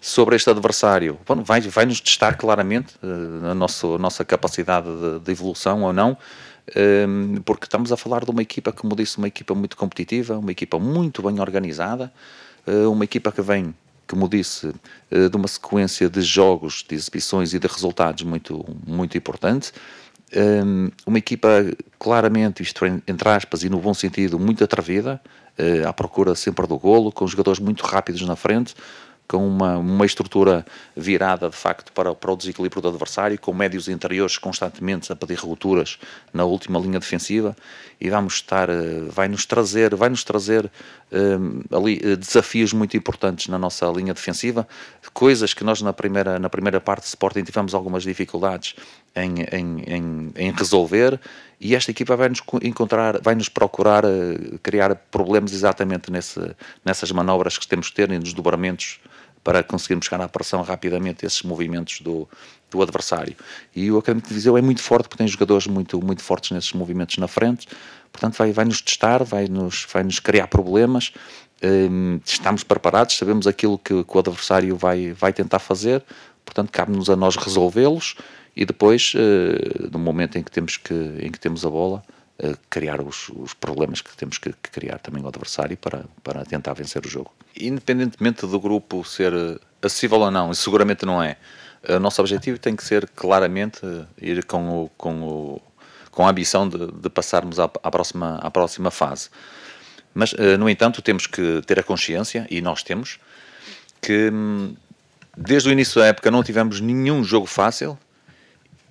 sobre este adversário Bom, vai, vai nos testar claramente uh, a, nosso, a nossa capacidade de, de evolução ou não, ehm, porque estamos a falar de uma equipa, como disse, uma equipa muito competitiva, uma equipa muito bem organizada, uh, uma equipa que vem, como disse, uh, de uma sequência de jogos, de exibições e de resultados muito, muito importante. Um, ehm, uma equipa claramente, isto é, entre aspas e no bom sentido, muito atrevida, à procura sempre do golo, com jogadores muito rápidos na frente, com uma, uma estrutura virada de facto para, para o desequilíbrio do adversário, com médios interiores constantemente a pedir rupturas na última linha defensiva e vamos estar, eh, vai nos trazer, vai nos trazer um, eh, ali eh, desafios muito importantes na nossa linha defensiva, coisas que nós na primeira, na primeira parte de Sporting tivemos algumas dificuldades em, em, em, em resolver e esta equipa vai nos encontrar, vai nos procurar eh, criar problemas exatamente nesse, nessas manobras que temos que ter e nos dobramentos para conseguirmos chegar à pressão rapidamente esses movimentos do, do adversário. E o Académico de Viseu é muito forte porque tem jogadores muito, muito fortes nesses movimentos na frente, portanto vai, vai nos testar, vai nos, vai nos criar problemas. Hum, estamos preparados, sabemos aquilo que, que o adversário vai, vai tentar fazer, portanto cabe-nos a nós resolvê-los e depois, eh, no momento em que temos, que, em que temos a bola, eh, criar os, os problemas que temos que, criar também ao adversário para, para tentar vencer o jogo. Independentemente do grupo ser eh, acessível ou não, e seguramente não é, o nosso objetivo tem que ser claramente ir com, o, com, o, com a ambição de, de passarmos à, à, próxima, à próxima fase. Mas, no entanto, temos que ter a consciência, e nós temos, que hum, desde o início da época não tivemos nenhum jogo fácil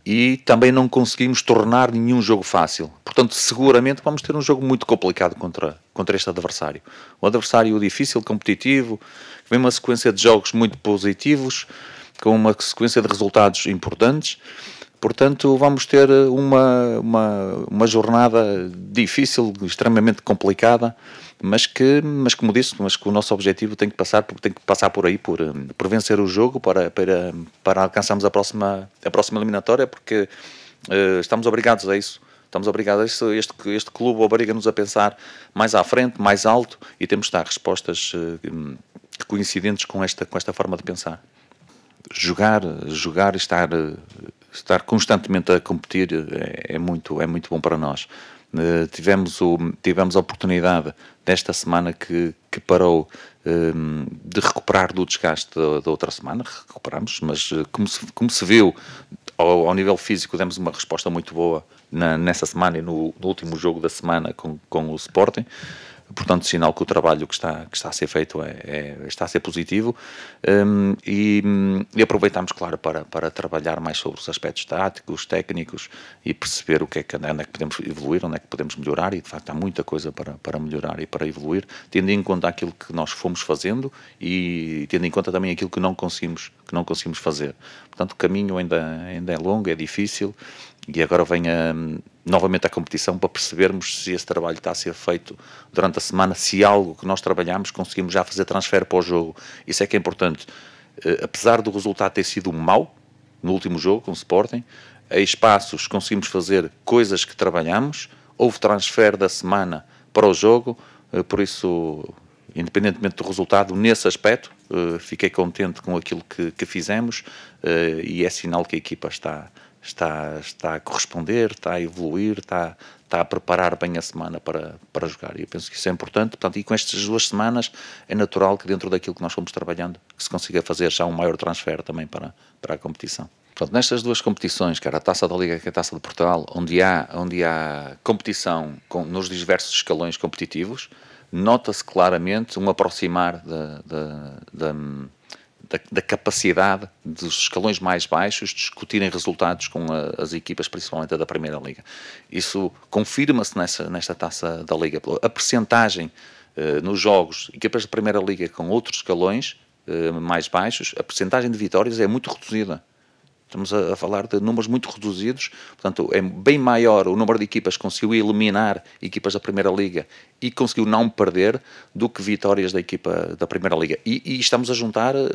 e também não conseguimos tornar nenhum jogo fácil. Portanto, seguramente vamos ter um jogo muito complicado contra, contra este adversário. Um adversário difícil, competitivo, que vem uma sequência de jogos muito positivos, com uma sequência de resultados importantes Portanto, vamos ter eh, uma, uma, uma jornada difícil, extremamente complicada, mas que, mas como disse, mas que o nosso objetivo tem que passar por, tem que passar por aí, por, eh, por vencer o jogo, para, para, para alcançarmos a próxima, a próxima eliminatória, porque uh, estamos obrigados a isso. Estamos obrigados a este, este clube obriga-nos a pensar mais à frente, mais alto, e temos de dar respostas uh, coincidentes com esta, com esta forma de pensar jogar, jogar, estar estar constantemente a competir é, é muito, é muito bom para nós. Uh, tivemos, o, tivemos a oportunidade desta semana que, que parou um, ehm, de recuperar do desgaste da, outra semana, recuperamos, mas eh, como se, como se viu, ao, ao nível físico demos uma resposta muito boa na, nessa semana e no, no último jogo da semana com, com o Sporting. Portanto, sinal que o trabalho que está, que está a ser feito é, é está a ser positivo um, e, e, aproveitamos, claro, para, para trabalhar mais sobre os aspectos táticos, técnicos e perceber o que é que, onde é que podemos evoluir, onde é que podemos melhorar e, de facto, há muita coisa para, para melhorar e para evoluir, tendo em conta aquilo que nós fomos fazendo e tendo em conta também aquilo que não conseguimos, que não conseguimos fazer. Portanto, o caminho ainda, ainda é longo, é difícil, e agora vem hum, novamente a competição para percebermos se esse trabalho está a ser feito durante a semana, se algo que nós trabalhamos conseguimos já fazer transfer para o jogo. Isso é que é importante. Uh, apesar do resultado ter sido mau no último jogo com o Sporting, a espaços conseguimos fazer coisas que trabalhamos. Houve transfer da semana para o jogo, uh, por isso independentemente do resultado, nesse aspecto, uh, fiquei contente com aquilo que, que fizemos uh, e é sinal que a equipa está, está, está a corresponder, está a evoluir, está, está a preparar bem a semana para, para jogar. E eu penso que isso é importante. Portanto, e com estas duas semanas é natural que dentro daquilo que nós fomos trabalhando que se consiga fazer já um maior transfer também para, para a competição. Portanto, nestas duas competições, que era a Taça da Liga e a Taça de Portugal, onde há, onde há competição com, nos diversos escalões competitivos, nota-se claramente um aproximar da, da, da da, da, capacidade dos escalões mais baixos discutirem resultados com a, as equipas, principalmente a da Primeira Liga. Isso confirma-se nesta taça da Liga. A percentagem eh, nos jogos, equipas da Primeira Liga com outros escalões eh, mais baixos, a percentagem de vitórias é muito reduzida. Estamos a, falar de números muito reduzidos, portanto, é bem maior o número de equipas que conseguiu eliminar equipas da Primeira Liga e conseguiu não perder do que vitórias da equipa da Primeira Liga. E, e estamos a juntar uh,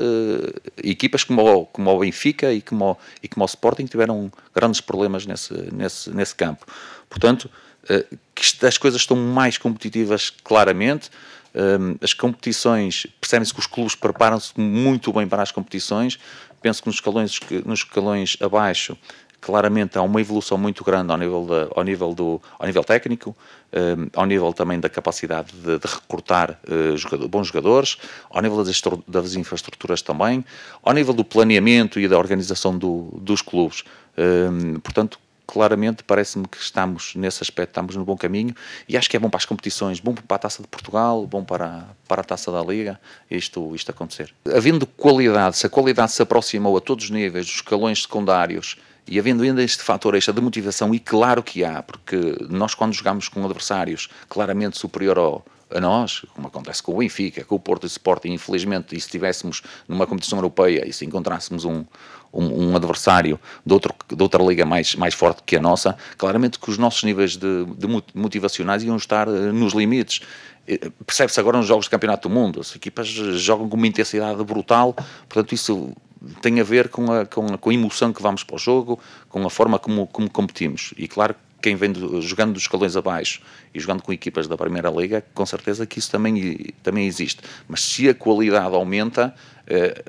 equipas como o, como o Benfica e como, e como o Sporting, que tiveram grandes problemas nesse, nesse, nesse campo. Portanto, uh, que as coisas estão mais competitivas, claramente. Hum, as competições, percebem-se que os clubes preparam-se muito bem para as competições. Penso que nos escalões, nos escalões abaixo, claramente há uma evolução muito grande ao nível, ao nível, do, ao nível técnico, hum, ao nível também da capacidade de, de recrutar eh, bons jogadores, ao nível das, das, infraestruturas também, ao nível do planeamento e da organização do, dos clubes. Hum, portanto, claramente parece-me que estamos, nesse aspecto, estamos no bom caminho e acho que é bom para as competições, bom para a Taça de Portugal, bom para, a, para a Taça da Liga, isto, isto acontecer. Havendo qualidade, se a qualidade se aproximou a todos os níveis, dos escalões secundários, e havendo ainda este fator extra de motivação, e claro que há, porque nós quando jogamos com adversários claramente superior ao, a nós, como acontece com o Benfica, com o Porto e Sporting, infelizmente, e se estivéssemos numa competição europeia e se encontrássemos um, um, um, adversário de, outro, de outra liga mais, mais forte que a nossa, claramente que os nossos níveis de, de motivacionais iam estar eh, nos limites. Percebe-se agora nos jogos de Campeonato do Mundo, as equipas jogam com uma intensidade brutal, portanto, isso tem a ver com a, com a, com a emoção que vamos para o jogo, com a forma como, como competimos. E claro, quem vem do, jogando dos escalões abaixo e jogando com equipas da Primeira Liga, com certeza que isso também, também existe. Mas se a qualidade aumenta, eh,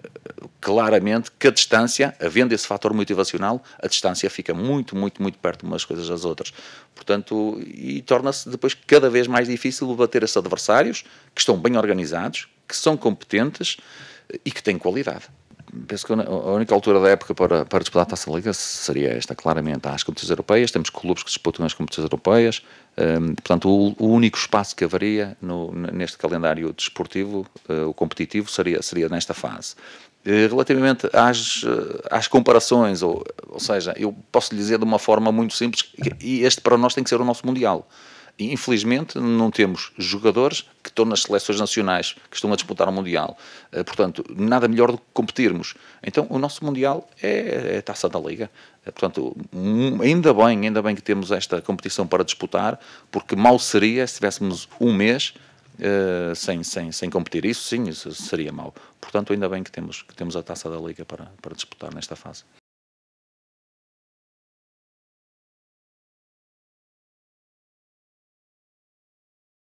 claramente que a distância, havendo esse fator motivacional, a distância fica muito, muito, muito perto umas coisas das outras. Portanto, e torna-se depois cada vez mais difícil bater esses adversários que estão bem organizados, que são competentes eh, e que têm qualidade penso que a única altura da época para, para disputar a Taça da Liga seria esta, claramente. Há as competições europeias, temos clubes que disputam as competições europeias, um, portanto, o, o, único espaço que haveria no, neste calendário desportivo, uh, o competitivo, seria, seria nesta fase. Eh, relativamente às, eh, às comparações, ou, ou seja, eu posso lhe dizer de uma forma muito simples, e este para nós tem que ser o nosso Mundial. Infelizmente, não temos jogadores que estão nas seleções nacionais, que estão a disputar o Mundial. Eh, portanto, nada melhor do que competirmos. Então, o nosso Mundial é, é a taça da Liga. Eh, portanto, ainda bem, ainda bem que temos esta competição para disputar, porque mal seria se tivéssemos um mês Uh, sem, sem, sem competir. Isso sim, isso seria mau. Portanto, ainda bem que temos, que temos a taça da Liga para, para disputar nesta fase.